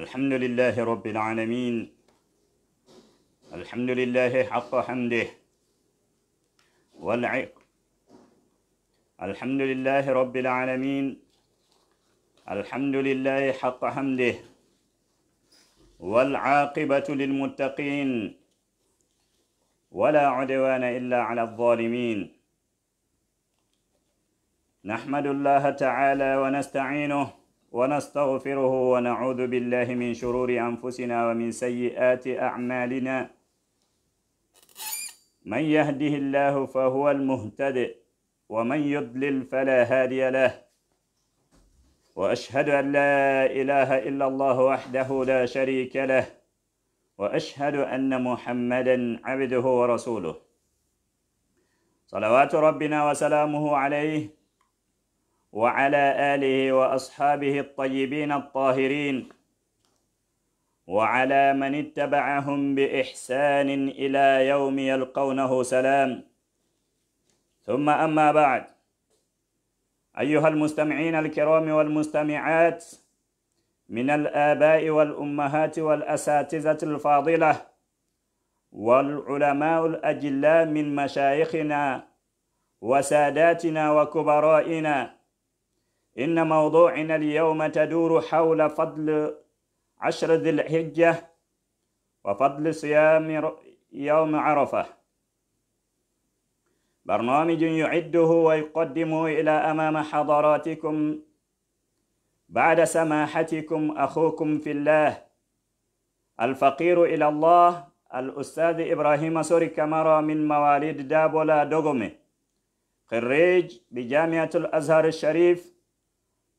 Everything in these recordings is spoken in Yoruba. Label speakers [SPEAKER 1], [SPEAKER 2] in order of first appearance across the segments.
[SPEAKER 1] الحمد لله رب العالمين الحمد لله حق حمده والعق الحمد لله رب العالمين الحمد لله حق حمده والعاقبة للمتقين ولا عدوان إلا على الظالمين نحمد الله تعالى ونستعينه ونستغفره ونعوذ بالله من شرور أنفسنا ومن سيئات أعمالنا من يهده الله فهو المهتدئ ومن يضلل فلا هادي له وأشهد أن لا إله إلا الله وحده لا شريك له وأشهد أن محمدا عبده ورسوله صلوات ربنا وسلامه عليه وعلى آله وأصحابه الطيبين الطاهرين وعلى من اتبعهم بإحسان إلى يوم يلقونه سلام ثم أما بعد أيها المستمعين الكرام والمستمعات من الآباء والأمهات والأساتذة الفاضلة والعلماء الأجلاء من مشايخنا وساداتنا وكبرائنا إن موضوعنا اليوم تدور حول فضل عشر ذي الحجة وفضل صيام يوم عرفة برنامج يعده ويقدمه إلى أمام حضراتكم بعد سماحتكم أخوكم في الله الفقير إلى الله الأستاذ إبراهيم سوري كمرة من مواليد دابولا دوغومي خريج بجامعة الأزهر الشريف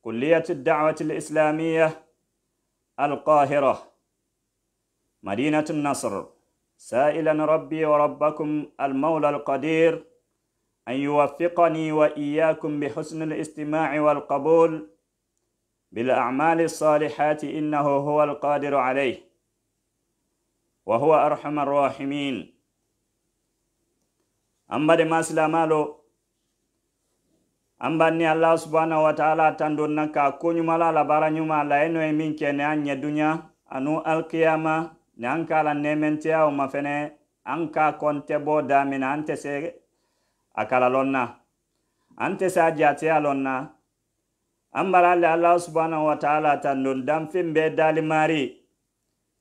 [SPEAKER 1] كلية الدعوة الإسلامية القاهرة مدينة النصر سائلا ربي وربكم المولى القدير أن يوفقني وإياكم بحسن الاستماع والقبول بالأعمال الصالحات إنه هو القادر عليه وهو أرحم الراحمين أما لما سلامالو an ni allah subhanahu wa tando tan don na ka koɲumala la baara ɲuma la ye no ye min kɛ ni an ɲɛ duɲa anu alkiyama ni an k'a la nementiyaw ma fɛnɛ an ka kɔnte bɔ damina an tɛ se a kalalɔn na an tɛ se a jatiya lɔn na an bara le allah subhanahu wa ta'ala danfin bɛɛ dalimari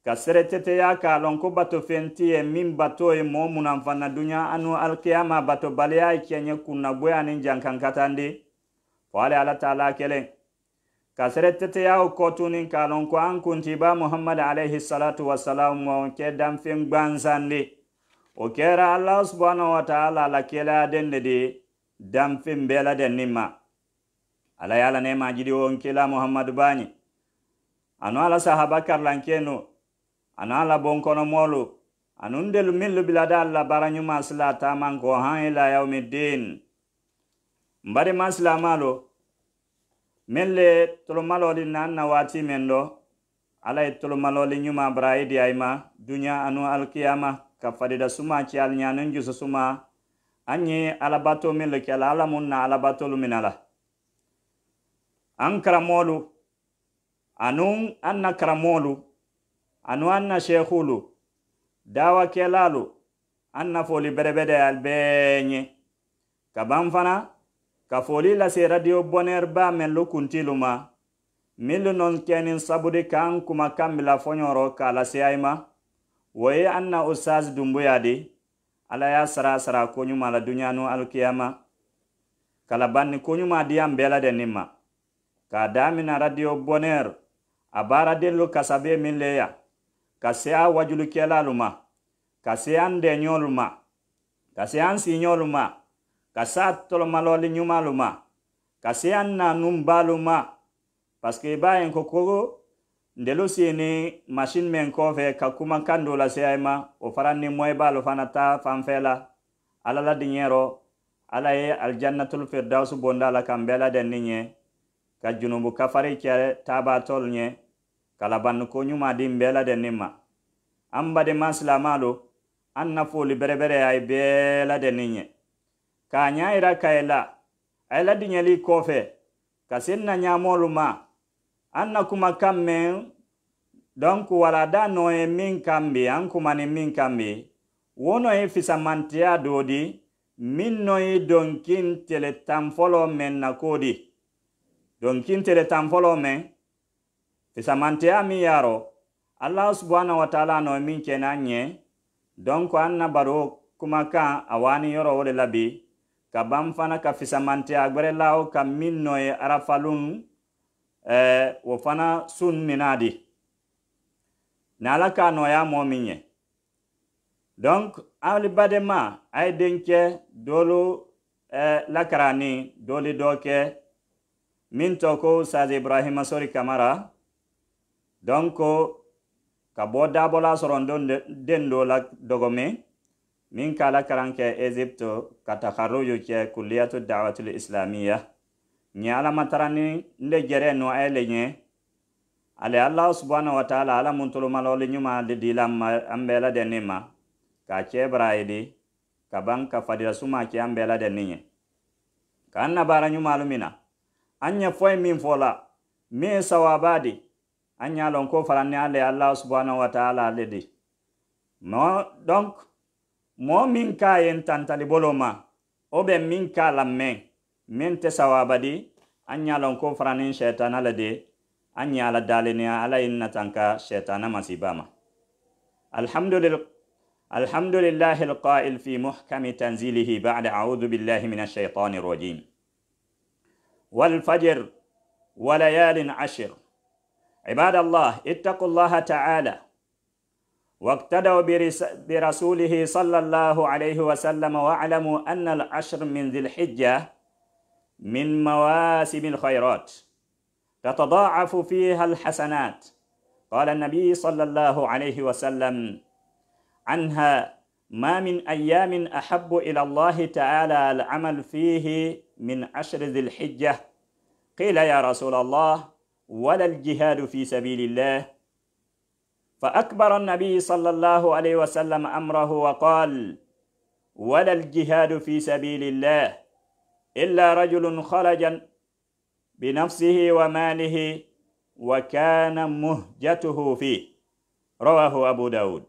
[SPEAKER 1] ka sereteteya k'a lɔn ko batofen tɛ ye min bato ye mɔɔ munanfana duɲa anu alikiyama batobaliya e ye tiɲɛ kunnabɔ ani jankankatan de fɔ ale ala taala kelen ka sereteteya o kɔ tuguni k'a lɔn ko an kuntiba muhamad alayhi salatu wasalam ma kɛ danfɛn gwansan o kɛra ala subhanahu wa taala la kɛlɛyaden de de danfɛn bɛɛ laden nin ma ala ye ala nɛɛma jidi o kila muhamadu baɲi anu ala sahaba karilankɛ anala bonkono molu anundelu millu biladalla baranyu masla taman ko han ila yaumiddin mbari masla malo melle tolo malo di nanna wati mendo alay tolo malo li nyuma braidi ayma dunya anu alkiyama ka fadida suma ci al nyanen jusu suma anyi alabato melle ki ala alamunna alabato luminala ankara molu anun anna karamolu anwanna sheikhulu dawa kelalu anna foli berebede al beñe kaban fana ka foli lase radio bonheur ba men lo kuntiluma millu non kenin sabudi kan kuma kambila foñoro ka lase ayma woye anna ustaz dumbuyadi ala ya sara sara koñuma la duñanu alkiyama kala banni koñuma diyan bela de nimma ka damina radio bonheur a baara dellu kasabe min ya ka se a wajulikɛlalu ma ka se an dɛɲɔlu ma ka se an siɲɔlu ma ka se a tɔlɔmalɔli ɲumalu ma ka se an nanunbalu ma paske i b'a ye ko kogo ndelu sini mashin men kɔfɛ ka kumakan do lase a ma o fara ni mɔyi b'alu fana ta fanfɛla ala la diɲɛrɔ ala ye aljannatul firdausu bonda la kan bɛɛ ladɛnni ɲɛ ka junubu kafari kɛ taabatɔlu ɲɛ kalabanni ko ɲuma din bɛɛ laden ma an badenma silama lo an na foli bɛrɛbɛrɛ a ye bɛɛ laden nin ye k'a ɲa yira ka ye la a ye la diɲɛli kɔfɛ ka se na ɲamɔlu ma an na kuma kan mɛn donc wala nɔ ye min kan be an kumani min kan be wo nɔ ye fisamantiya do di min nɔ ye donkin tele tan fɔlɔ mɛn na ko di donkin tele tan fɔlɔ mɛn fisamanteya min yaro allah subhanahu wa taala no min kena ɲɛ donk an na baro kumakan a wani yɔrɔ wo de la bi ka ban fana ka fisamanteya gwɛrɛlawo ka min nɔ ye arafalun eh, wo fana sun mina di ni ala ka nɔya mɔ min ɲɛ donk ali badema a ye denkɛ dolu eh, lakarani doli dɔ kɛ min tɔ ko sazi ibrahima sori kamara donc ka bo dabola sorondo den do la dogome min ka la karanke egypte ka takharuju ke kulliyatu da'wati lislamiya ɲe alamatarani nde jere no a ye le ɲe ale allahu subhanahu wa taala ala muntulumalole ɲuma li dilanma an be la denni ma ka ce brayidi ka ban ka fadira suma ke an be la denni ɲe kan na bara ɲumalu mina an ɲe foyi min fola min sawabadi anya lon ko farani ale allah subhanahu wa ta'ala le di no donc mo min ka yen tantali boloma o be min ka la men men te sawabadi an ya lon ko farani shaytan ale di anya ya la dalini ala inna tanka shaytana masibama alhamdulillah alhamdulillah alqa'il fi في tanzilihi ba'da a'udhu billahi minash shaytanir rajim والفجر وليال عشر عباد الله اتقوا الله تعالى واقتدوا برسوله صلى الله عليه وسلم واعلموا أن العشر من ذي الحجة من مواسم الخيرات تتضاعف فيها الحسنات قال النبي صلى الله عليه وسلم عنها ما من أيام أحب إلى الله تعالى العمل فيه من عشر ذي الحجة قيل يا رسول الله ولا الجهاد في سبيل الله فأكبر النبي صلى الله عليه وسلم أمره وقال ولا الجهاد في سبيل الله إلا رجل خرج بنفسه وماله وكان مهجته فيه رواه أبو داود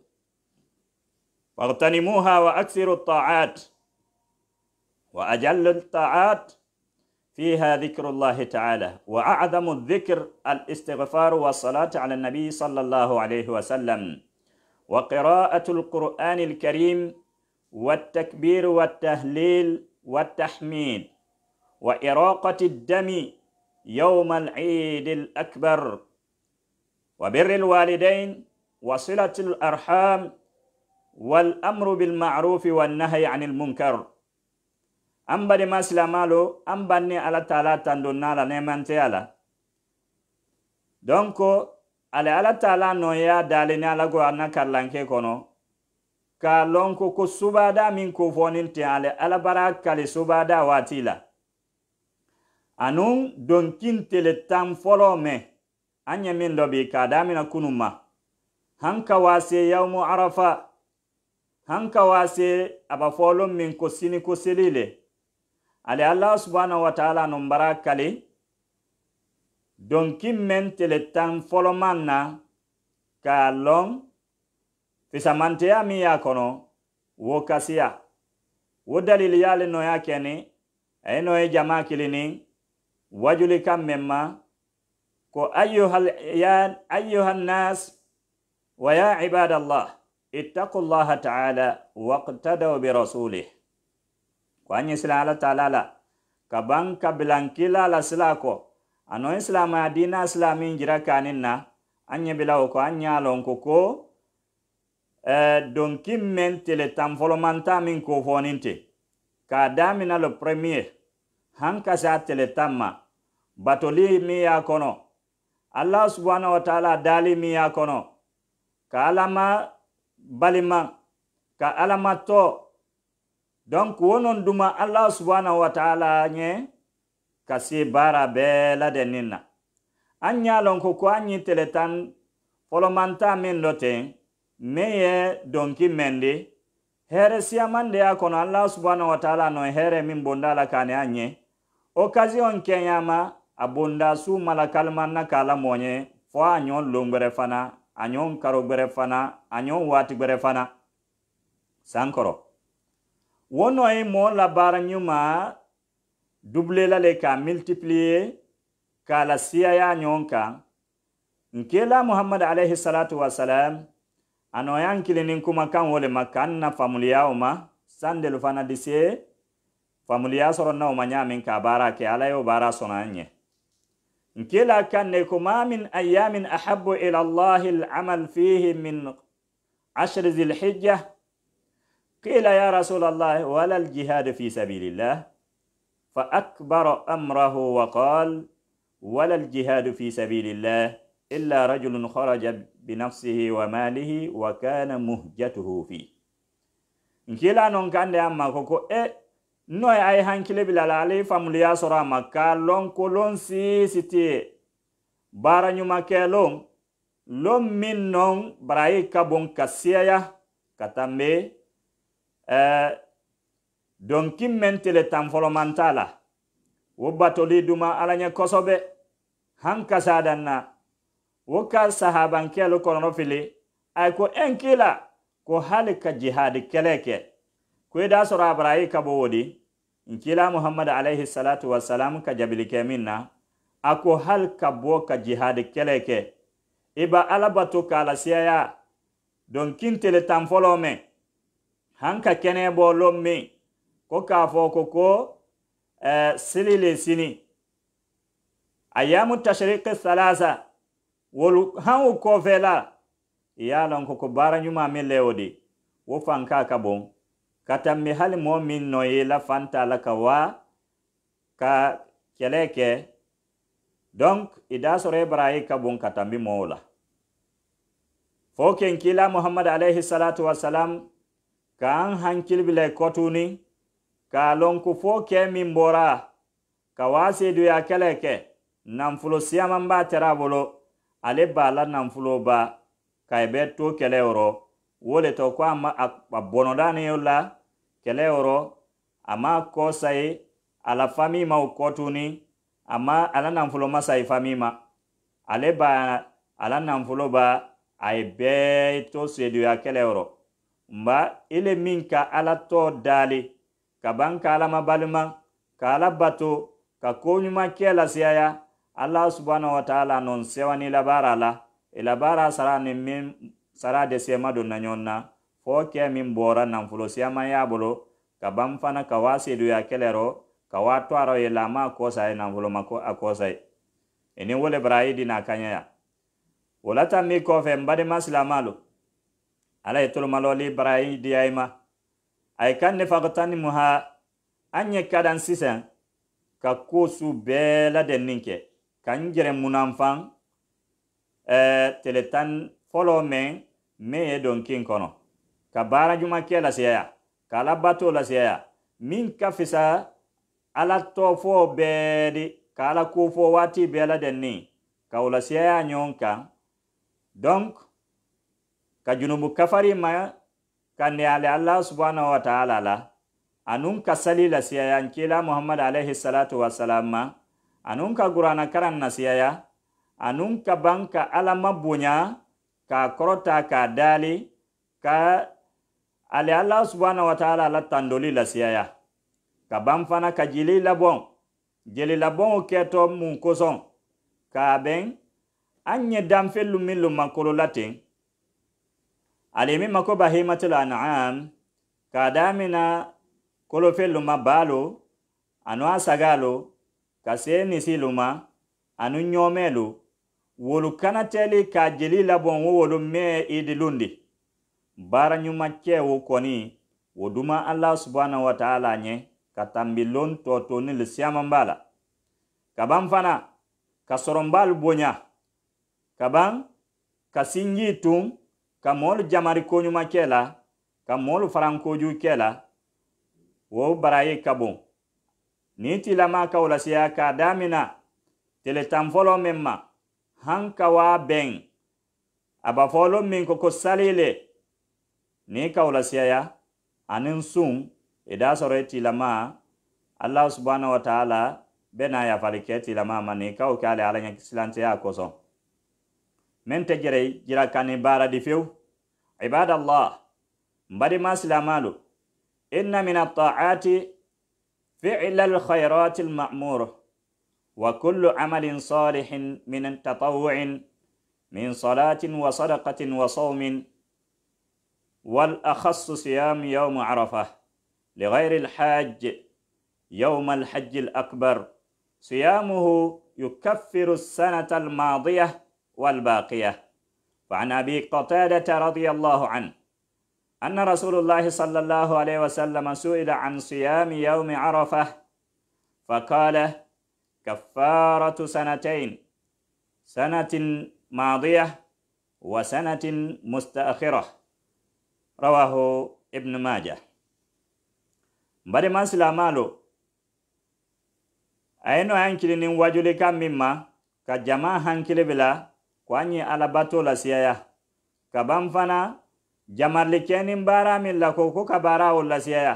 [SPEAKER 1] واغتنموها وأكثروا الطاعات وأجل الطاعات فيها ذكر الله تعالى وأعظم الذكر الاستغفار والصلاة على النبي صلى الله عليه وسلم وقراءة القرآن الكريم والتكبير والتهليل والتحميد وإراقة الدم يوم العيد الأكبر وبر الوالدين وصلة الأرحام والأمر بالمعروف والنهي عن المنكر an badema silama lo an banne ala taala tandonna la nemanteya la donc ale ala taala noya dalene ala go anna kallanke kono ka lon ko ko subada min ko fonin ale ala bara kale subada waati la anun donkintele tan folo me an ye min dɔ bi ka damina kunu ma han ka waase yawmu arafa han ka waase a ba fɔlon min ko sini ko seli le ale allah subhanahu wa ta'ala nombara kale donkin men tele tan fɔlɔman na k'a lɔn fisamanteya min y'a kɔnɔ wo kasiya wo dalili y'ale nɔya kɛni a ye nɔye jama kilini wajuli kan mɛn ma ko ayyuhan nas wa ya ibadallah ittaqullaha ta'ala waqtadaw bi rasulih ko an sila ala talala la ka ban kabilankila la sila ko ano dina silamin jira kanin na an bila o ko an ɲa lɔn ko ko eh, men tele premier han ka tele tama, batoli mi y'a kono allah subhanahu wa taala dali mi y'a kono ka alama balima ka alama to donk wo non duma allahu subhanahu wa taala ñe kasi baara bee ladennin na an ɲa lon ko ko an ɲitele tan folomanta min lo ten min ye donki mendi heere siyamande ya kono allahu subhanahu wa taala non heere min bonda la kani an ɲe okasiyon kenyama a bonda su malakalimanna ka la moɲe fo a ɲon longwere fana a ɲon karogwere fana a ɲon waati gwere fana sankoro wono e mo la bara nyuma double la le ka multiplier ka la siya ya nyonka nkela muhammad alayhi salatu wasalam ano yankilinin kuma kan wole makanna an na famuliyawo ma sandelu fana dise famuliya soro nawo ma nyamin ka bara ke ala yo bara sona nye nkela kan ne kuma min ayamin ahabbu ila allahi al amal fihi min ashri dhilhijjah قيل يا رسول الله ولا الجهاد في سبيل الله فأكبر أمره وقال ولا الجهاد في سبيل الله إلا رجل خرج بنفسه وماله وكان مهجته فيه نكيلا نونكان دي أما كوكو إيه نوي أي هانكيلي بلالالي فاملي أسرى مكا لونكو لون سي ستي بارا نيو مكا لون لون من نون براي كابون كسيايا كتامي eh, don kin men tele tan folomanta la wo batoli duma ala ɲɛ kosɔbɛ han kasadan na wo ka sahabankɛlu kɔnɔnɔ fili ay ko en ko hali ka jihadi kɛlɛ kɛ ko i daa sɔrɔ abarayi ka bo wo di muhamad alayhi salatu wasalam ka jabili kɛ min na a ko hali ka bɔ ka jihadi kɛlɛ kɛ i ba ala bato k'a lasiyaya don kin tele tan fɔlɔ mɛn hanka kene bo lommi ko ka fo ko ko uh, eh, silile sini ayamu tashriqi thalatha wol han ko fela yalon ko ko bara nyuma mi lewdi wo fanka ka bon kata mi hali mo no la fanta la ka wa ka keleke donc ida sore ibrahim ka bon kata mi fo ken kila muhammad alayhi salatu wassalam kan hankil bila kotuni ka lonku fo ke min bora ka waseduya kele ke nanfulo siyaman b'a tera bolo ale b'a la nanfulo ba ka i to kɛlɛ yɔrɔ wo le tɔ ma a bɔnɔda ni la kɛlɛ yɔrɔ a ma kɔ saye a la fami ma o kɔ tuguni a ma a la fami ma ale b'a a la nanfolo ba a ye bɛɛ to seduya kɛlɛ yɔrɔ mba ile min ka ala tɔ daali ka ban ka ala mabalima ka ala bato ka koɲuman kɛ lasiyaya ala subhanahu wa taala non sewani labara la i e labara sara ni min sara de sema donna ɲɔn na fɔɔ kɛ min bɔra nanfolo siyama y'a bolo ka ban fana ka waa seduya kɛlɛrɔ ka waa to arɔ ye lama kɔsa ye nanfolo ma ko a kɔsa ye ini e wole bara i dina kaɲa ya wolata min kɔfɛ n badema silama lo ala ye tolomaloli barayi diya i a ye ne mu ha an ɲɛ ka dan ka koo su bɛɛ ladennin ke ka n jɛrɛ munanfan eh, tele tan fɔlɔ min ye don kin ka baara juman kɛ lasiyaya ka lasiyaya min ka fisa ala tɔfɔ bɛɛ de ka ala kofɔ waati bɛɛ ka ka junubu kafari ma kandi ali allah subhanahu wa ta'ala la anun ka sali la siyaya nkila muhammad alayhi salatu wasalam ma anun ka gurana karan na siyaya anun ka ban ka ala ma bonya ka korota ka dali ka ale allah subhanahu wa ta'ala la tandoli la siyaya ka ban fana ka jeli labɔn jeli labɔnw kɛtɔ mun kosɔn k'a bɛn an ɲɛ danfɛn lu min makolo la alemimma ko bahimatul an'am ka damina kolo fe luma balo anu asagalo ka see nisi luma anu nyomelo, wolu kanateli ka jeli labon wo wolu me idilundi baara ɲuman kɛ wo kɔni wo duma subhanahu wa ta'ala ɲɛ ka tanbilon ni lisiyaman b'a la kaban fana ka sɔrɔnbaalu bonya kaban ka ka moolu jamari koñuma ke la ka moolu farankoju ke la wo baraye ka bon niŋ tilama kawolasiya ka damina tele tanfolo meŋ ma haŋ ka wa beŋ a bafolo miŋ ko ko salile niŋ kawolasiyaya aniŋ suŋ i da soro i tilama allahu subhanahu wa taala be na yafali ke tilama ma niŋ kawo ke ale alla ñe silanteya kosoŋ من تجري جرا كان بارا ديفيو عباد الله مبادي ما سلامالو إن من الطاعات فعل الخيرات المأمور وكل عمل صالح من تطوع من صلاة وصدقة وصوم والأخص صيام يوم عرفة لغير الحاج يوم الحج الأكبر صيامه يكفر السنة الماضية والباقية وعن أبي قتادة رضي الله عنه أن رسول الله صلى الله عليه وسلم سئل عن صيام يوم عرفة فقال كفارة سنتين سنة ماضية وسنة مستأخرة رواه ابن ماجه mbade mansilamalo ayeno أين أنكلين kan min ma ka jama ko an ye alabato la siyaya kaban fana jamarlikɛnin baara min lako ko ka baara wo lasiyaya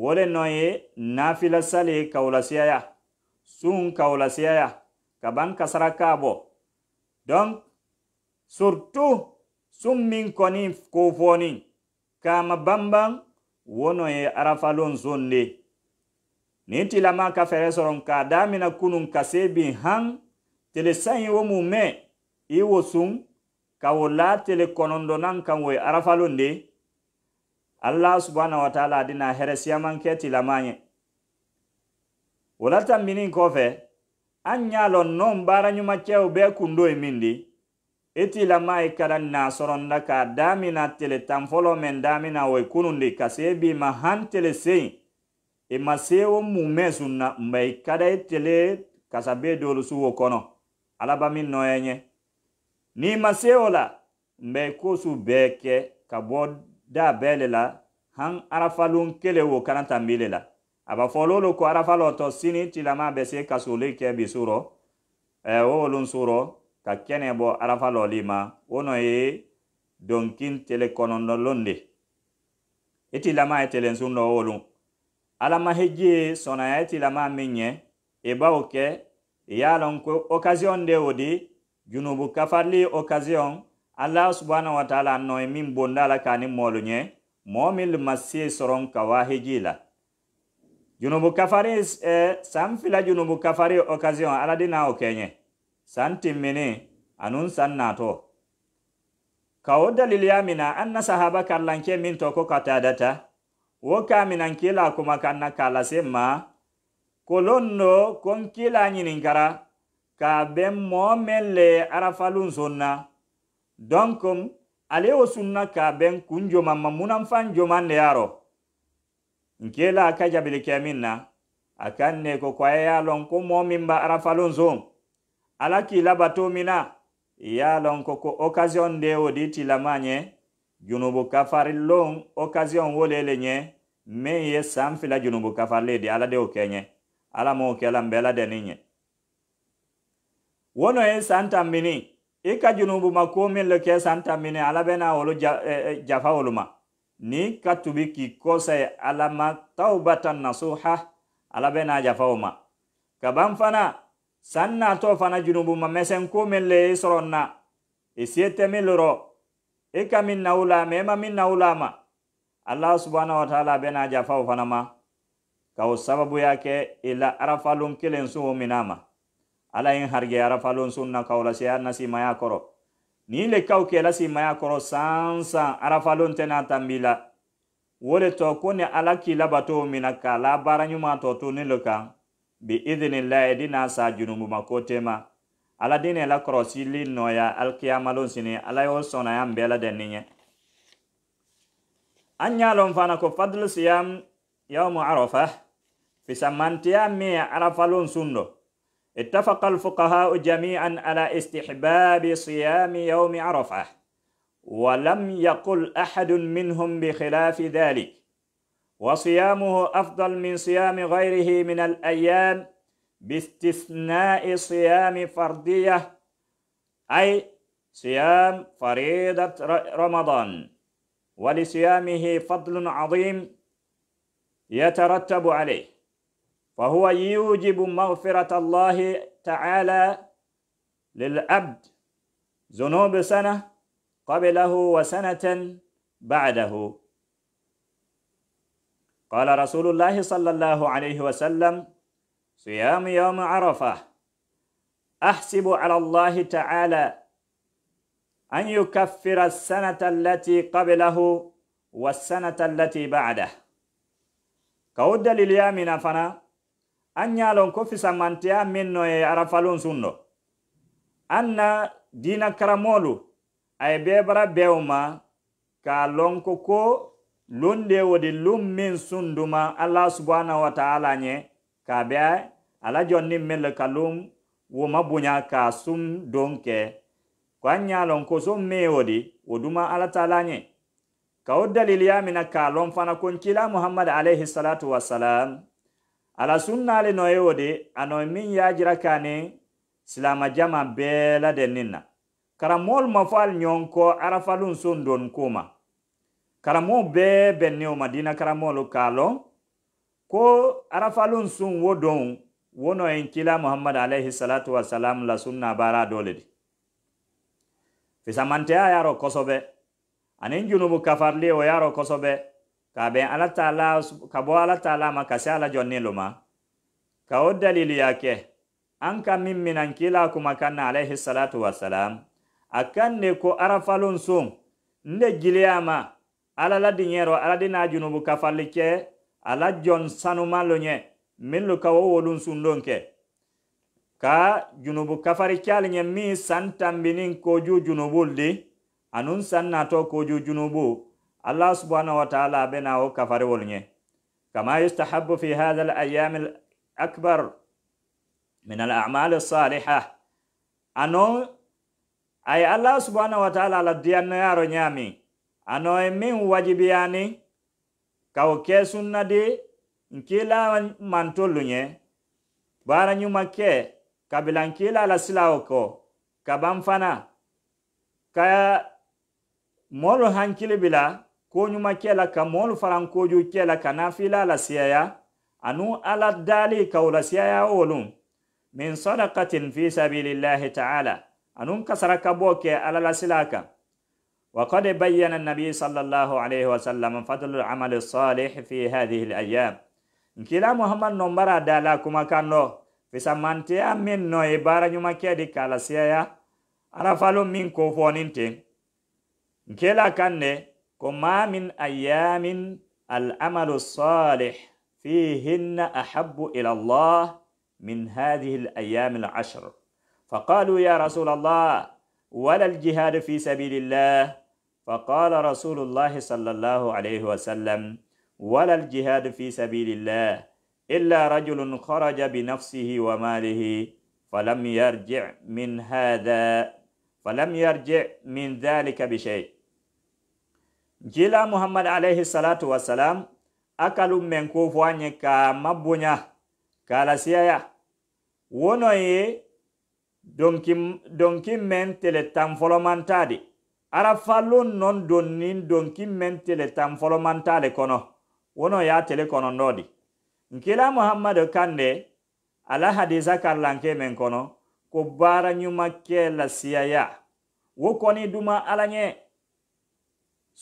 [SPEAKER 1] wo le nɔ ye nafila sali ka wo lasiyaya sun ka wo lasiyaya kaban kasara bɔ donc surtout sun min kɔni kofɔni kama banban wo nɔ ye arafalon sun de nin tilama ka fɛɛrɛ sɔrɔ k'a daamina kunun ka see bin han telesan ye wo mu mɛn i wosun ka wo latele kononɗo nan kan wo arafalon de allah subhanahu wataala adina here siyamanke tilamaye wolatanminin kofɛ an ya lɔn non baaraɲumacɛw bɛɛ kundo ye min di i e tilama ye kada nasɔrɔnda ka damina tele tan fɔlɔ mɛn damina wo kunu di ka see bi ma han tele seyi i e ma see wo mumɛ sunna nba i kada i tele kasabe dolusu wo kɔnɔ alaba min nɔyɛɲɛ no n'i ma se e, o la n bɛ ko su bɛɛ kɛ ka bɔ da bɛɛ le la han arafalon kelen wo kana tambi le la a b'a fɔ lolo ko arafalo tɔ sini tilama bɛ se ka kɛ bi sorɔ o wolon sorɔ ka kɛnɛ bɔ arafalo li ma o nɔ ye donkin tele kɔnɔndɔlon e e de i tilama ye telensun dɔ wolon alamaheji ye sɔnaya i tilama min ɲɛ i b'o kɛ i y'a lɔn ko occasion de o di junubu kafarli occasion allah subhanahu wa taala noy min bondala la kani molu ɲe moo min soron kawahijila la junubu kafari e, eh, samfila fila junubu kafari occasion ala dina o kenye santi timmini anun sannato nato kawo daliliya mina an sahaba karlanke min to ko katadata wo ka minan kila kuma kanna na kalase ma kon kila ɲininkara k'a bɛ mɔɔ mɛn lɛ arafalun sonna donc ale wo sunna k'a bɛn kun joman ma munanfan joman le yaro nkela a ka jabilikɛ min na a kan ne ko ko a ye lɔn ko mɔɔ min ba arafalun son ala k'i labato min na i y'a lɔn ko ko okasiyɔn de o di tilama ɲɛ junubu kafarilon okasiyɔn wo le le ɲɛ min ye san fila junubu kafarile di ala de o kɛ ɲɛ ala m'o kɛla n bɛɛ la dɛnin ɲɛ wono ye san tanbini i ka junubu ma ko min lo ke san tanbini ala bena wolu ja, eh, jafa wolu ma ni ka tubi k'i kosa ye ala ma taubatan nasuha ala bena jafa wo ma kaban fana san nato fana junubu ma mesen ko min le i sɔrɔ na i se tɛ min lorɔ i ka min nawu lama i ma min nawu lama allah subhanahu wa taala bena jafa wo fana ma ka o sababuya kɛ i la arafalon kelen sun wo mina ma ala en harge arafalon sunna kawla si an nasi maya koro ni le kaw ke la si maya koro san san arafalon tena tambila wole to ko ne ala ki la bato mina ka la bara nyuma to to ne loka bi idhnillah edina sa junubu makote ma ala dine la koro si li no ya al qiyamalon sine ala yo sona ya mbela denniye an ɲalon fana ko fadl siyam yaumu arafa fisamantiya mi arafalon sun do اتفق الفقهاء جميعا على استحباب صيام يوم عرفه ولم يقل احد منهم بخلاف ذلك وصيامه افضل من صيام غيره من الايام باستثناء صيام فرضيه اي صيام فريضه رمضان ولصيامه فضل عظيم يترتب عليه وهو يوجب مغفرة الله تعالى للعبد ذنوب سنة قبله وسنة بعده قال رسول الله صلى الله عليه وسلم صيام يوم عرفة أحسب على الله تعالى أن يكفر السنة التي قبله والسنة التي بعده كود لليامنا فنا an ya lon ko fisanmanteya min no ye arafalon sunno an na dina karamolu a ye bee ma ka lon ko ko lunde wodi lum min sunduma allah subhanahu wa ta'ala ɲe ka be ala jonni min le ka lum woma bunya ka sum donke ke ko an ya lon ko so me wodi wo ala ta'ala ɲe ka wo daliliya mina ka lon fana ko kila muhammad alayhi salatu wasalam ala sunnaale noyewo de a noy min yaajira kanen silama jama beela dennin na karamool ma fo al ñonko arafalun sun don kuma karamo bee benniwo ma dina karamoolu ka lon ko arafalun sun wo don wo noyen kila muhammad alayhi salatu wasalam la sunna baara dole di fisamanteya yaro kosobe anin junubu kafarli wo yaro kosobe kaɓen alatala kabo alatala ma kasi ala jonniluma ka wo dalilu yake an ka min minan kila kuma kan na alayhi salatu wasalam a kan ne ko arafalun sun nde giliyama ala la diɲero ala dina junubu kafali ke ala jon sanumalu ɲe minlu ka wo wolun sun don ke ka junubu kafari kyal ɲe min santanbinin koju junubul di anun san nato koju junubu allah subhanahu wa taala abena wo kafariwolu ye kama yustahabu fi hatha alayami alakbar min alamali asaliha ano ay allah subhanahu wa taala ala diyannoyaro ñami ano e min wajibiyani kawo ke sunna di nkila mantollu ye bara ñuma ke kabila nkila ala silawo ko kaban fana ka molu hankili bila koɲuman kɛ la ka mɔɔlu faran koju kɛ la ka nafila lasiyaya anu ala dali kaw lasiyaya wolun min sadakatin fi sabilillahi taala anu kasaraka bɔ kɛ ala وقد بين النبي صلى الله عليه وسلم فضل العمل الصالح في هذه الأيام إن كلا محمد نمبر دالا كما كانو في سمانتيا من نو بارا نما كيدي كالاسيايا عرفالو من كوفون انتين إن كلا كان كما من أيام العمل الصالح فيهن أحب إلى الله من هذه الأيام العشر فقالوا يا رسول الله ولا الجهاد في سبيل الله فقال رسول الله صلى الله عليه وسلم ولا الجهاد في سبيل الله إلا رجل خرج بنفسه وماله فلم يرجع من هذا فلم يرجع من ذلك بشيء jela muhammad alayhi salatu wasalam akalu men ko fo anye ka mabonya kala siyaya wono ye donki donki men tele tan folomantade ara fallon non donnin donki men tele tan folomantale kono wono ya tele kono ndodi nkila muhammad kande ala hadisa karlanke men kono ko baara ɲuman kɛ lasiyaya wo kɔni duma alanye.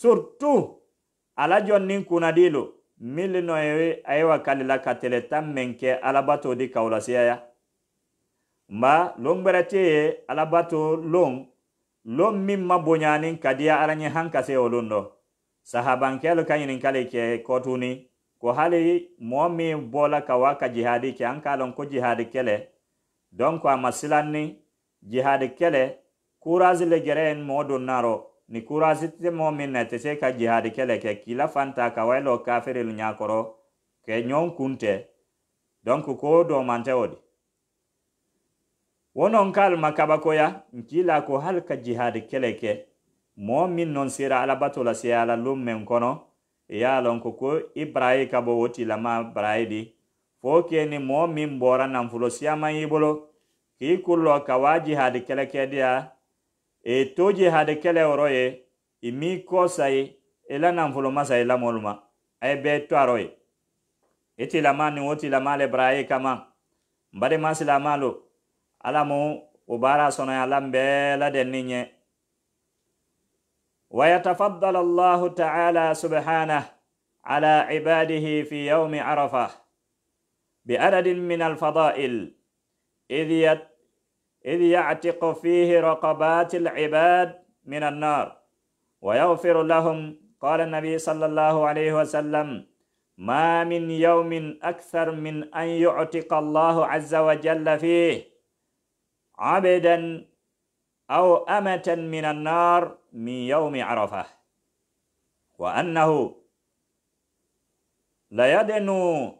[SPEAKER 1] surtout ala jonnin kunadilo milli no kali la ka tele tan men ke alabato di kawulasiyaya mba lon bɛrɛte ye alabato lon lon min ma bonyanin ka diya ala ɲɛ hankase o lon dɔ sahabankɛlu ka ɲininkali kɛ kɔtuni ko hali mɔɔ min bɔla ka wa ka jihadi kɛ an k'a lɔn ko jihadi kɛlɛ donk a ma silanni jihadi kɛlɛ kurazi le gɛrɛ mɔɔ ni kurasite mo min na tese ka jihadi kele ke kila fanta ka waylo kafirelu ñakoro ke ñon kunte donc ko domante wo di wonon ka alma kabakoya nkila ko hal ka jihadi kele ke mo min non sira alabatola si ala lummen kono ya lonko ko ibrahi ka bo wotila ma brahi di fo keni mo min bora nanfulo siyama yibolo kii kullo ka wa jihadi kele ke di a e toje hade kele woro ye i mi ko sayi i la nanfoloma sayi lamolu ma a ye bɛɛ to aro ye i tilama nin wo tilama le bara ye kama n badema silama lo ala mu o baara sɔnɔya la n bɛɛ ladenni ɲɛ ويتفضل الله تعالى سبحانه على عباده في يوم عرفة بعدد من الفضائل إذ يت إذ يعتق فيه رقبات العباد من النار ويغفر لهم قال النبي صلى الله عليه وسلم ما من يوم أكثر من أن يعتق الله عز وجل فيه عبدا أو أمة من النار من يوم عرفة وأنه ليدنو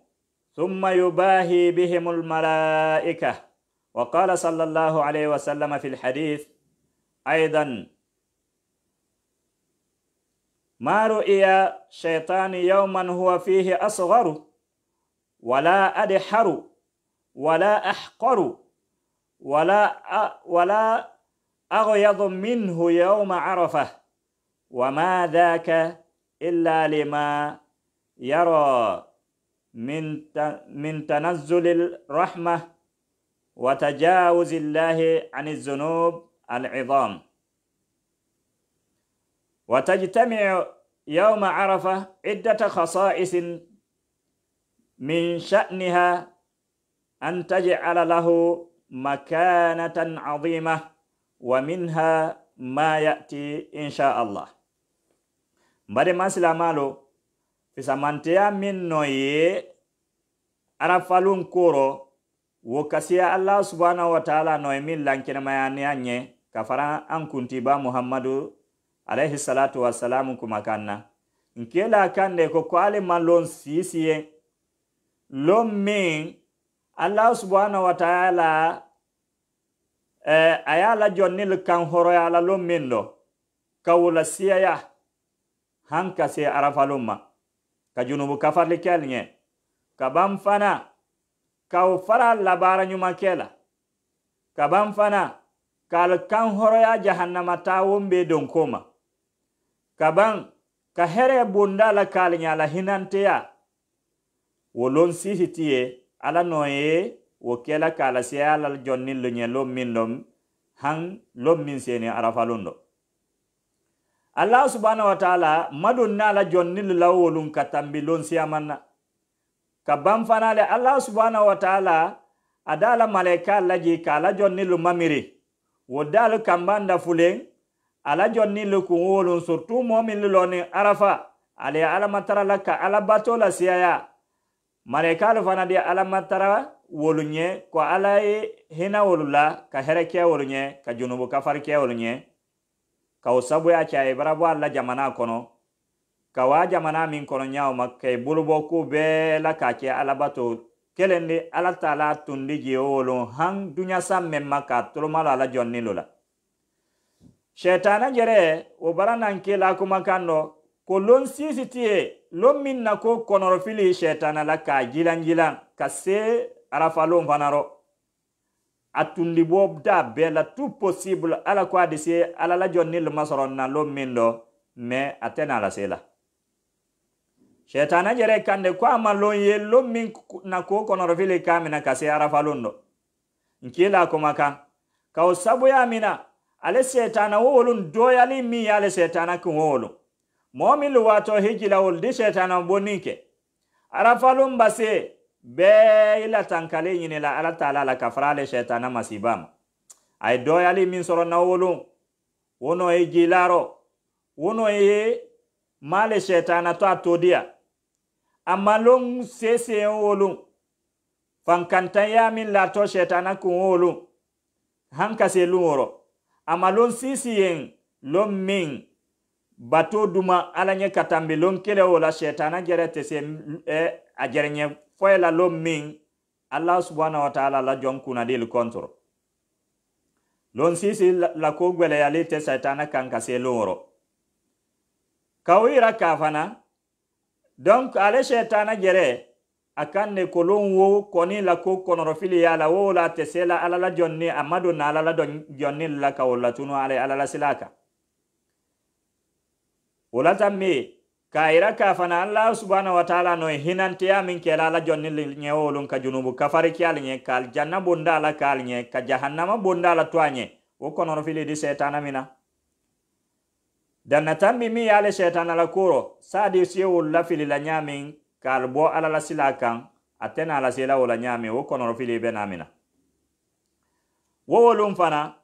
[SPEAKER 1] ثم يباهي بهم الملائكه وقال صلى الله عليه وسلم في الحديث أيضا ما رؤي شيطان يوما هو فيه أصغر ولا أدحر ولا أحقر ولا ولا أغيض منه يوم عرفة وما ذاك إلا لما يرى من من تنزل الرحمة وتجاوز الله عن الذنوب العظام وتجتمع يوم عرفة عدة خصائص من شأنها أن تجعل له مكانة عظيمة ومنها ما يأتي إن شاء الله بعد ما سلامالو في سمانتيا من نوي أرفالون كورو wo kasiya allah subhanahu wa taala no ye min lankenemayaniya ɲɛ ka fara an kuntiba muhamadu alayhi salatu wasalamu kuma kan na nke la kan de ko ko ale man lon sisiye lon min allah subhanahu wa taala eh, a ye la jonnil kan horoya la lon min lo ka wula siyaya han ka se arafalon ma ka junubu kafarli kel ɲɛ ka ban fana Kau fara labara nyuma kela kaban fana kal kan horoya jahannama ta wombe don koma kaban ka here bunda la kal nyala ya wolon sihitiye ala noye wo kela kala se ala jonni lo nyelo min lom han lom min sene arafalundo allah subhanahu wa ta'ala madun la jonni lo lawolun katambi ka ban fana le allah subhanahu wa ta'ala adala malaika laji ka ala jonni lu mamiri wo dalu kambanda fulen ala jonni lu kunwolun surtout momin lu lonin arafa ale alamatara la ka ala bato la siyaya malaika lu fana di alamatara wolu ɲɛ ko ala ye e hina wolu ka hɛrɛ kɛ ka junubu kafari kɛ wolu ka o sabuya caya i e bara jamana kɔnɔ ka waa jamana min kono ñawma kay bulubo ku bɛɛ la k'a kɛ alabato kelen de ala taala tundi jeyowolon han duɲasa men ma ka tolomalo ala jɔnnin lo la shetana jɛrɛ o bara nan ke la dɔ ko lon sisi ti ye lon min na ko kɔnɔrɔfili shetana la k'a jilanjilan ka se arafalon fana rɔ a tundi bɔ da bɛɛ la tout possible ala ko a de se ala la jɔnnin lo masɔrɔ na lon min dɔ mɛ a tɛna a lase la shetana jere kande ko amalon ye lon min na ko konoro fili kamina kasi arafalon do nkila kumaka osabu ya mina ale setana wowolun doyali min ye ale setana kin wowolun moo min lu waato hijilawol di shetana bonike ke arafalun base be ila tankale nyine la ala taala la ka fara ale setana masiba ma a ye doyali min soro na wo wono e jilaro wono e male shetana to atodia amalon seseyen wolun fankantan min lato shetana kun wolun hankase luŋoro amalon sisiyen lon min bato duma ala ɲe katambi lon kele wo la shetana jere te se eh, a jereɲe foye la lon min alla subhanahu wa taala la jon kunadil kontoro lon sisi la ko gweleyali te setana kan kase luŋoro kawo yira ka donc ale setana jere a kan ne kolon wo koni la ko konorofili ya la wo la tesela alala jonni amado na alala jonni la ka wala tunu ale alala silaka wala tammi ka ira ka fana alla subhanahu wa ta'ala no hinante ya min kela la jonni le nye wo lon ka junubu ka fari kyal nye kal janna bonda la kal nye ka jahannama bonda la toanye wo konorofili di setana mina danna tambi mi min ye ale sheitana la kuro sadi si wulla filila ñamin la nyami karbo ala la sila kan a tena sila wo la nyami wo konoro fili be na mina wo wolum fana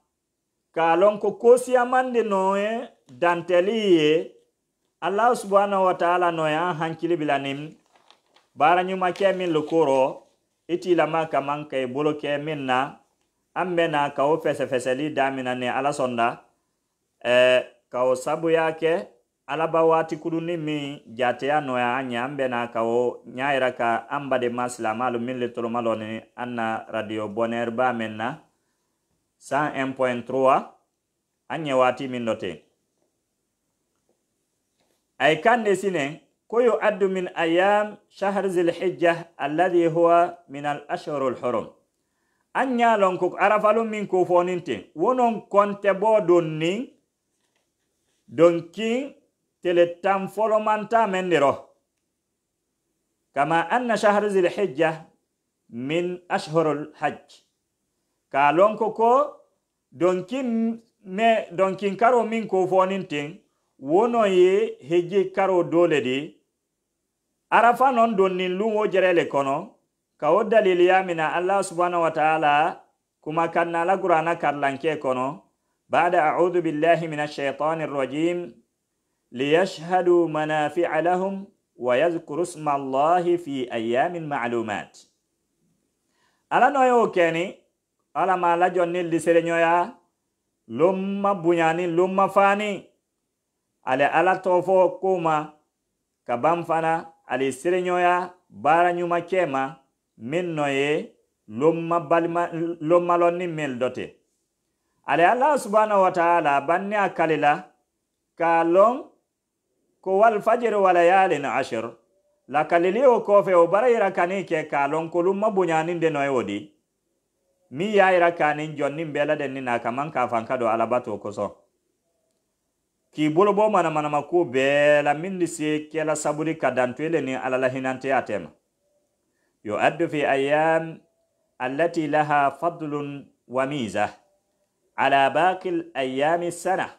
[SPEAKER 1] ka lon ko kosiyamandi noye danteli ye allahu subhanahu wa taala noye an hankili bara nyuma ke min lukuro iti itilama kaman ka i bolo ke minna ambe na an bena ka wo fɛsɛfɛsɛli damina ni ala sɔnda eh, kawo sabu yake alaba wati kuduni mi jateya noya ɲambena kawo ɲayira ka an bade masilamalu min le tolomalo ni an na radio bonɛr ba men na san un point trois an ɲɛ wati min dɔ te ay kan de sine koyo addu min ayam shahr zilhijja alladi howa min al ashhur lhurum an ɲa lon ko arafalu min kofonin te wonon kontebo don nin donkin tele tan folo manta mendiro kama anna shahra zilhijja min ashhurul hajj ka lonko ko donkin me donkin karo min ko fonintin wono ye heji karo dole di arafa non donnin lungo jerele kono ka wo daliliya mina allah subhanahu wa ta'ala kuma kannala qur'ana karlanke kono بعد أعوذ بالله من الشيطان الرجيم ليشهدوا منافع لهم ويذكروا اسم الله في أيام معلومات ala noyo keni ala ma la jonni lisere nyoya lumma bunyani lumma fani ale ala tofo kuma kabam fana ale sere nyoya bara nyuma kema min noye lumma balma lumma lonni mel dote ale allah subhanahu wa ta'ala banne a kalila ka lon ko wal fajiri wa layalin ashir la kaliliyo kofe o bara yira kani ke ka lon ko lumma bunyanin de noy wodi mi ya yira kanin jonnin bela de ni na man ka fanka do alabato so k'i bolo bo mana mana mako bela min ni se ke la saburi ka dantoele ni alala hinanteya tɛma yuaddu fi ayyam allati laha fadlun wa mizah ala baki layami sana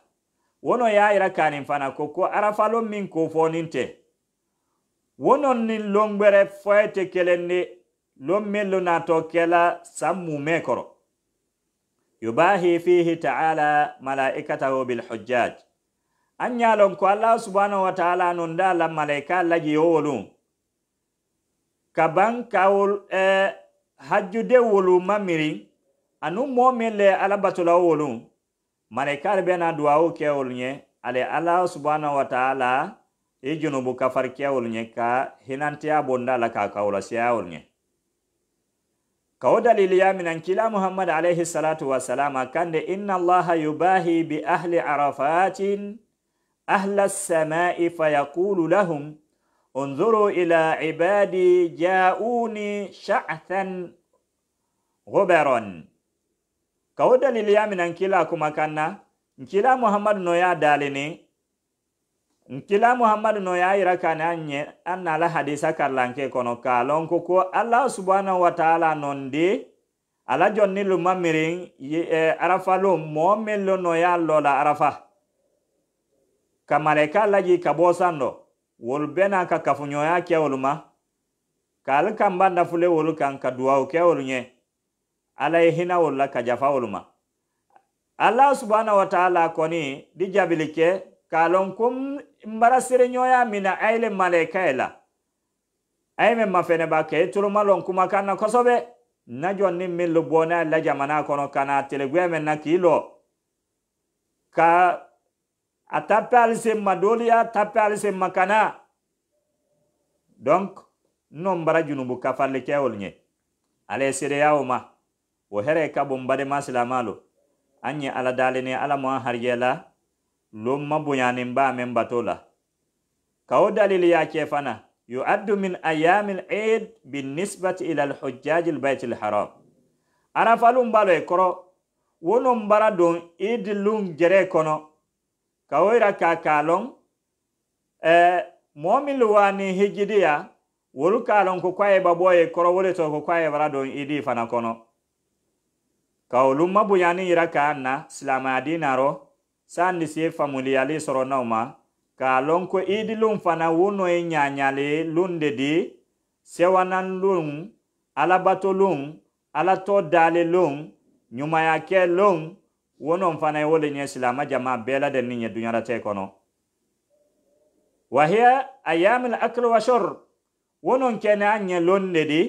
[SPEAKER 1] wono yayira kanin fana koko arafalon min kofoninte wonon nin longwere foyete kelenne lon mello nato kela sammume koro yubahi fihi taala malaikatahu bilhujjaj an yalon ko allah subhanahu wa taala non da la malaika laji wolum kaban kawol eh, hajjude wolu mamirin anu mɔɔ min lɛ ala batola wolu malaikari bɛna duwawu kɛ wolu ɲɛ ale ala subhana wa taala i junubu kafari kɛ wolu ɲɛ ka hinantiya bonda la k'a kawulasiya wolu ɲɛ ka o daliliya minan kila muhammad alayhi salatu wasalama kande inna allaha yubahi bi ahli arafatin ahla samai fayaqulu lahum انظروا إلى عبادي جاءوني شعثا غبرا ka wo daliliyaamin na nkila kuma kan na nkila muhamadu no ya dalini nkila muhamadu no ya yira kani an ɲe an nala hadisa karilanke kɔnɔ ka lɔnko ko ala subhanahu wa taala nɔndi ala jɔnni luma mirin arafalo mɔɔ min lo no ya lɔla arafa ka malaika laji ka bɔ san dɔ wolu bɛna ka kafuɲɔya kɛ wolu ma ka ali kan ba dafule wolu kan ka duwawu kɛ wolu ɲɛ ala ye hina wolu la ka jafa wolu ma alla subhanahu wa taala koni di jabili ke ka lon ko mbara sereñoya mina a ye le malaika ye la a ye men mafene ba ke i turuma lon kumakan na kosobe na ni min lo bona la jamana kono kana teleguya men na kii lo ka a tappe ali semma doolu ye a tappe ali semma kana donc non bara junubu kafalli kewol ala ye sereyawo ma wo here ka bon badema silamalo an ye ala dalene ala mo an harjela lon ma bonyanin ba men bato la ka wo dalili ya ke fana yu'addu min ayami eid binisbati ila al-hujjaj al-bayt balo e koro wonon bara don idi lun jere kono ka ira ka kalon eh, momin luwani hijidiya wolu kalon ko kwaye babo koro wole to ko kwaye bara don idi fana kono ka olu mabuyani yira k'an na silamayadinaro san ni siye famuliyali sɔrɔ naw ma k'a lɔn ko idilun fana wu nɔ ye ɲaɲale lun de di sewananlun alabatolun alatɔ dalelun ɲumayakɛlun wo nɔ fana ye wo le ɲɛ silama jama bɛɛ ladenni ɲɛ dunyaratɛ kɔnɔ wahiya ayamil akl washor wo nɔ kɛni a ɲɛ lon de di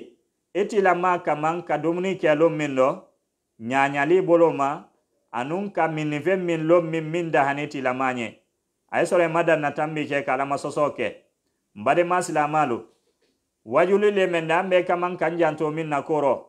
[SPEAKER 1] itilama kaman ka dumuni kɛlun min dɔ ɲaɲali bolo ma anun ka minninfɛn min lo min min dahani tilama ɲɛ a ye sɔrɔ ma dannatan bi kɛ kalamasɔsɔ kɛ n badema silama lo wajuli le mɛ dan bɛ kaman kan janto min na korɔ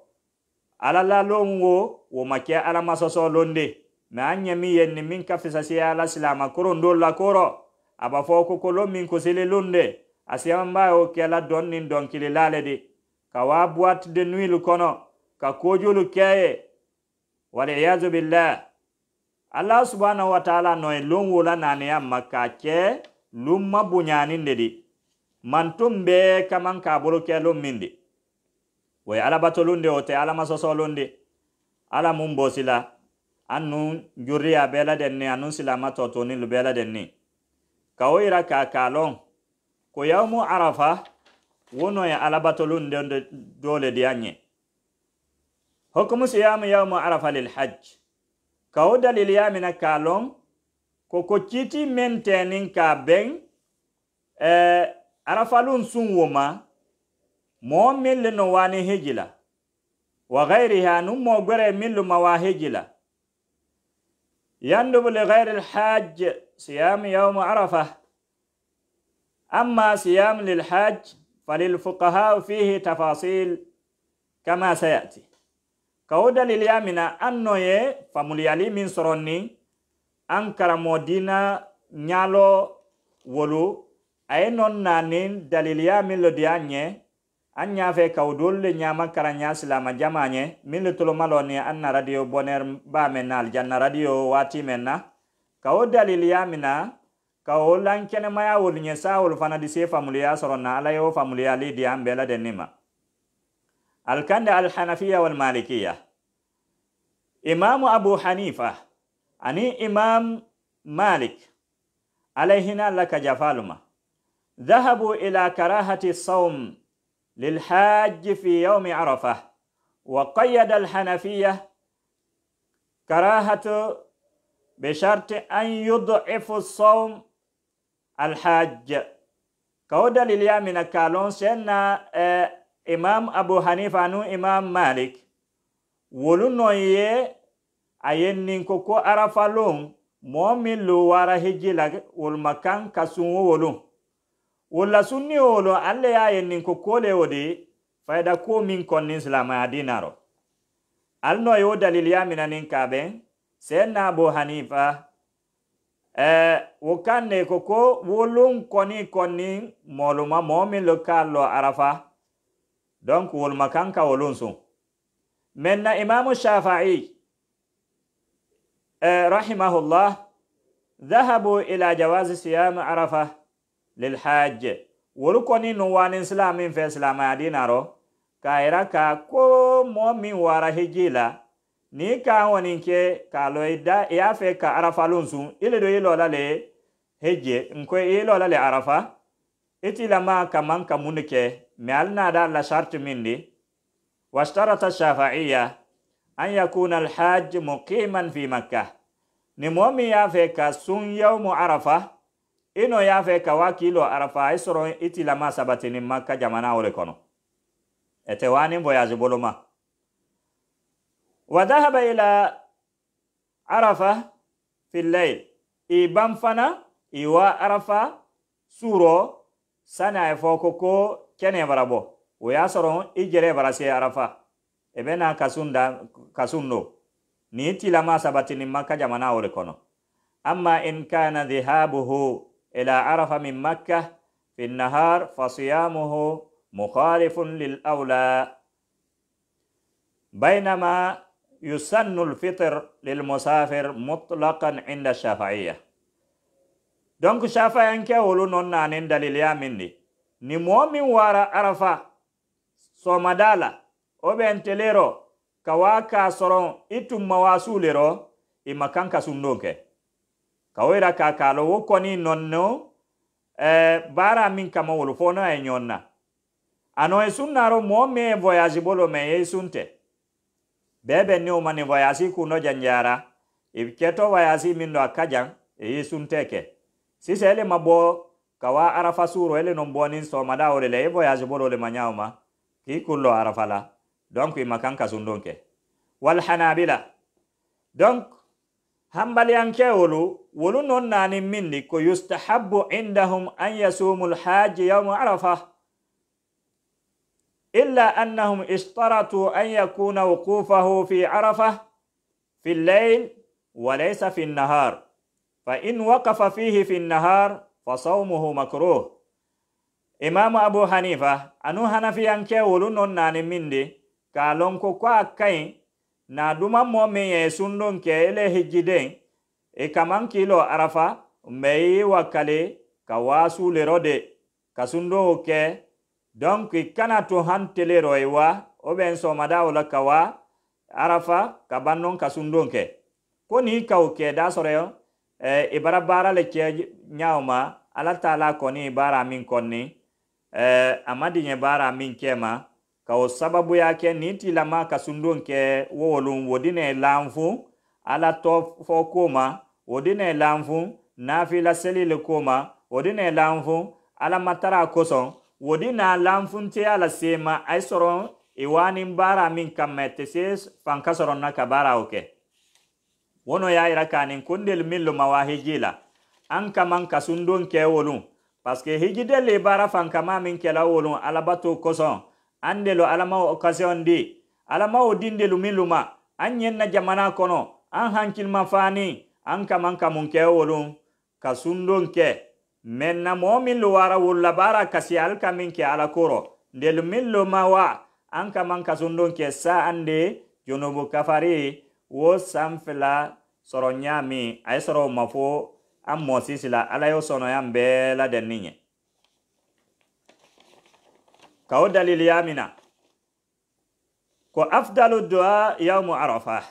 [SPEAKER 1] ala la lon wo wo ma kɛ alamasɔsɔ lon de mɛ an ɲɛ min ye nin min ka fisasiya ala silama koron do la korɔ a b'a fɔ ko kolon min kosele lon de a siyan b'a y'o kɛla dɔn nin dɔnkilila le de ka waa buwati de nuwili kɔnɔ ka kojulu kɛ ye waliyadu billah allah subhanahu wa taala noye lun wula naniya makka ke lun ma buɲanin de di mantun be kaman kaburu ke lun min di woye alabatolun de wote alamasosolun di ala mun bosila an nun juriya beladen ni anun silama totonilu beladen ni kawo ira ka kalon ko yawmu arafa wo noye alabatolun de dole di an ye حكم صيام يوم عرفة للحج كودا لليام نكالوم كوكوتشيتي من تنين كابين عرفة لون مو من لنواني هجلا وغيرها نمو غير من لموا هجلا يندب لغير الحج صيام يوم عرفة أما صيام للحج فللفقهاء فيه تفاصيل كما سيأتي Kau dalili amina min na an min soroni angkara modina nyalo wolu wolo a ye nɔ na daliliya min lo di an ɲɛ an y'a fɛ karanya silama jama min le tolo ni an na radio boner ba menal na radio wati mɛn na ka o daliliya min na ka o lankɛnɛmaya sa wolu fana di se faamuliya sɔrɔ na ala y'o faamuliyali di an الكند الحنفية والمالكية إمام أبو حنيفة أني إمام مالك عليهنا لك جفالما ذهبوا إلى كراهة الصوم للحاج في يوم عرفة وقيد الحنفية كراهة بشرط أن يضعف الصوم الحاج كودا لليا من كالون سنة آه، imam abu hanifa nu imam malik wolu no ye ayennin ko ko arafalon moo min lo wara hijji la wolma kan ka sunwo wolun sunni wolo alle ye ayennin ko kole wo de fayda ko min konnin silamaya dinaro al no yo dalil ya minanin kaben sen abu hanifa Eh, wo kan ne ko wolun koni konnin moluma moo lo kan arafa donc wol makanka wolun sun menna imamu shafa'i eh, rahimahullah dhahabu ila jawazi siyami arafa lilhaj wolu koni nuwanin silamin fe silamayadinaro kayira ka ko mo min wara hijila ni kawoninke kalo ka arafalun sun ilido ilola le heje nkwe ilola le arafa itilama kamanka munike مالنا دال شرط مندي، واشترط الشافعية أن يكون الحاج مقيما في مكة نمومي يافيكا سن يوم عرفة إنو يافيكا وكيلو عرفة إسرو إتي لما سبتني مكة جمانا ولكونو إتواني بوياجي بولوما وذهب إلى عرفة في الليل إبان فنا إيوا عرفة سورو سنة فوكوكو kene barabo o y'a sɔrɔ i jɛrɛ bara arafa i bɛ na kasun da kasun no ni tilama sabatini makka jamana o de kɔnɔ amma in kana dhahabuhu ila arafa min makka fi nahar fa siyamuhu mukhalifun lil awla bainama يسن الفطر للمسافر مطلقا عند الشافعية دونك شافعي انك ولو نون نانين دليل يا مني ni mɔɔ wara arafa sɔgɔmada la o bɛ n tele rɔ ka waa k'a sɔrɔ i tun ma waa suu le min kama wolo fɔ e n'a ye ɲɔn na a nɔ ye sun naaro mɔɔ min ye voyage bolo mɛ ye sun tɛ bɛɛ bɛ ni o ma ni voyage kundɔ janjara i kɛtɔ voyage min do a ka jan i e ye kawa arafa suro ele non bonin so mada ole le voyage bolo le manyauma ki kullo arafa la donc imakan ka sundonke wal hanabila donc hambali anke wolu wolu non nani minni ko yustahabbu indahum an yasumu al hajj yawm arafa إلا أنهم اشترطوا أن يكون وقوفه في عرفة في الليل وليس في النهار فإن وقف فيه في النهار فصومه مكروه imamu abu hanifa anu hanafiyanke wolu non nani mindi ka ko a na duma mo min ye sundon ke ele hijjiden i kaman kilo arafa mbe i wakkali ka waasulero de ka sundowo ke donc i kana to hantelero i wa wo ben somadawo la ka wa arafa ka bannon ka sundon ke ko ni kawo ke da soroyo Eh, i bara baara le kɛ ɲaw ma ala taala kɔni baara min kɔni eh, a ma diɲɛ baara min kɛ ma ka o sababuya kɛ nin tilama ka sundon kɛ wowolun wo dinɛ lanfun ala tɔ fɔ ko ma o dinɛ lanfun nafila seli le ko ma o dinɛ lanfun ala matara kosɔn wo dina lanfunteya la se ma a ye sɔrɔ i baara min kan tɛ se fanka sɔrɔ na ka baaraw kɛ wono ya yira kanin kundel millo mawahijila an kaman kasundon ke wolu paske hijide le bara fankama min kela wolu alabato koson andelo alama occasion di alama o dindelu ma, anyen na jamana kono an hankil fani an kaman kamun ke wolu kasundon ke men na mo min lo wara wulla bara kasi alka min ke ala koro ndelu millo mawa an kaman kasundon ke sa ande jonobo kafari wo sanfila sɔrɔ n y'a min a ye sɔrɔ o ma fo an mɔ sisi la ala y'o sɔnɔya n bɛɛ ladɛnni ɲɛ ka o daliliya min na ko afdalu duwa yawmu arafa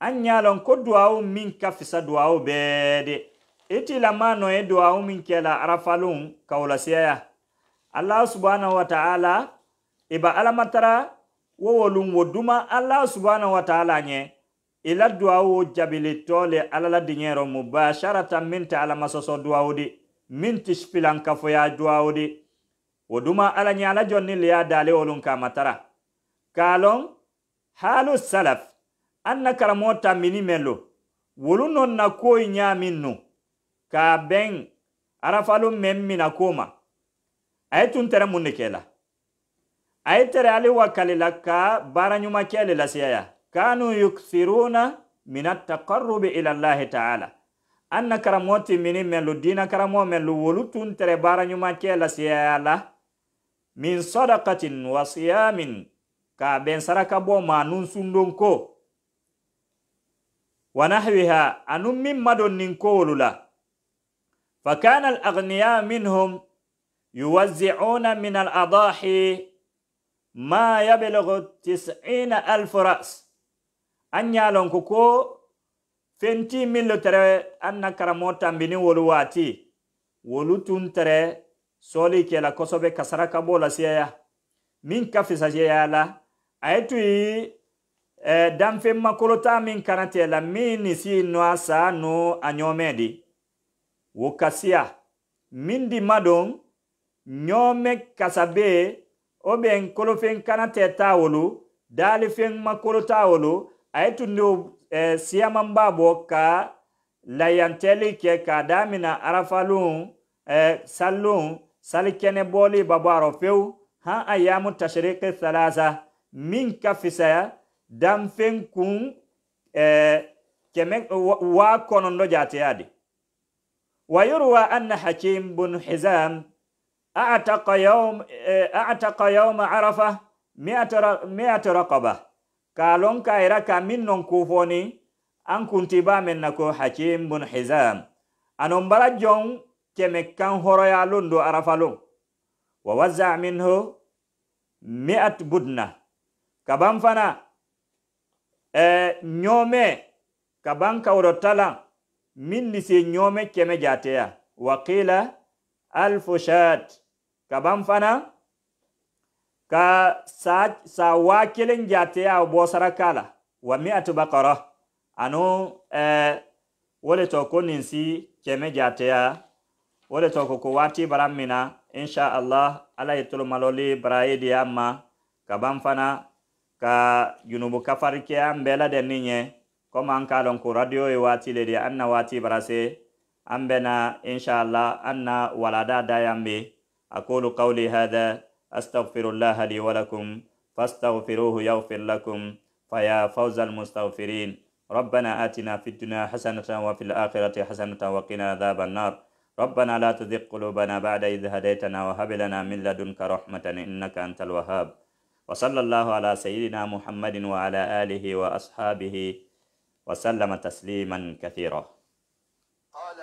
[SPEAKER 1] an y'a lɔn ko duwawu min ka fisa duwawu bɛɛ de i t'i lama nɔ ye duwawu min kɛla arafalenw ka o lasiyaya subhanahu wa ta'ala i ba alamatara wowolun wo duma ala subhanahu wa ta'ala ɲɛ ila duwawo jabilitole alala diŋero mubasharata min ti alamasoso duwawo di min ti filankafoya duwawo di wo duma alla ɲe ala jonni liya dali wolun kamatara kalon halu salaf an na karamo ta mini mello wolu non na koyi ɲamin nu ka ben arafalu men mina koma a ye tun tere mun di kela a ye tere ali wa kalila ka baara ɲuman kele lasiyaya كانوا يكثرون من التقرب إلى الله تعالى أن كرموت من من لدينا كرمو من لولوتون تربارا نما كيلا سيالا من صدقة وصيام كابن سركبو ما ننسون ونحوها أن من مدن كولولا فكان الأغنياء منهم يوزعون من الأضاحي ما يبلغ تسعين ألف رأس an yalon ko ko fenti millo tere an na karamo tambini wolu waati wolu tun tere soli kela kosobe kasara ka bo lasiya min ka fisajeya la a ye tu yi eh, danfen makolota min kanate la min nisi no a sa no a ɲɔmɛ di wo kasiya min di madon ɲɔmɛ kasabe o ben kolofen kanate ta wolu dalifen makolota wolu a ye tundu eh, siyamanba ka layantɛli ke k'a damina arafalon eh, salon boli bɔli ba fewu ayamu tashriqi thalatha min ka fisaya danfen kun eh, kɛmɛ waa kɔnɔndɔ jateya de wayurwa anna hakim bun hizam أعتق يوم أعتق يوم عرفة مئة رقبة kaalon kayira ka min non kufoni an kuntibamen na ko hakim bun hizam anon bara jon keme kan horoyalon do arafalon wawazza minhu miat budna kaban fana eh, nyome kaban kawro talan min ni se nyome keme jateya wa qila alfu shat kaban fana ka sa sa wa kelen jate a bo sarakala wa mi'at baqara anu eh, wole to ko ninsi keme jate a wole to ko wati baramina insha Allah ala yitul maloli braye di amma kaban fana ka junubu kafar ke am bela den ninye ko man ka ko radio e wati le di anna wati brase am bena insha Allah anna walada dayambe aqulu qawli hadha أستغفر الله لي ولكم فاستغفروه يغفر لكم فيا فوز المستغفرين ربنا آتنا في الدنيا حسنة وفي الآخرة حسنة وقنا عذاب النار ربنا لا تذق قلوبنا بعد إذ هديتنا وهب لنا من لدنك رحمة إنك أنت الوهاب وصلى الله على سيدنا محمد وعلى آله وأصحابه وسلم تسليما كثيرا قال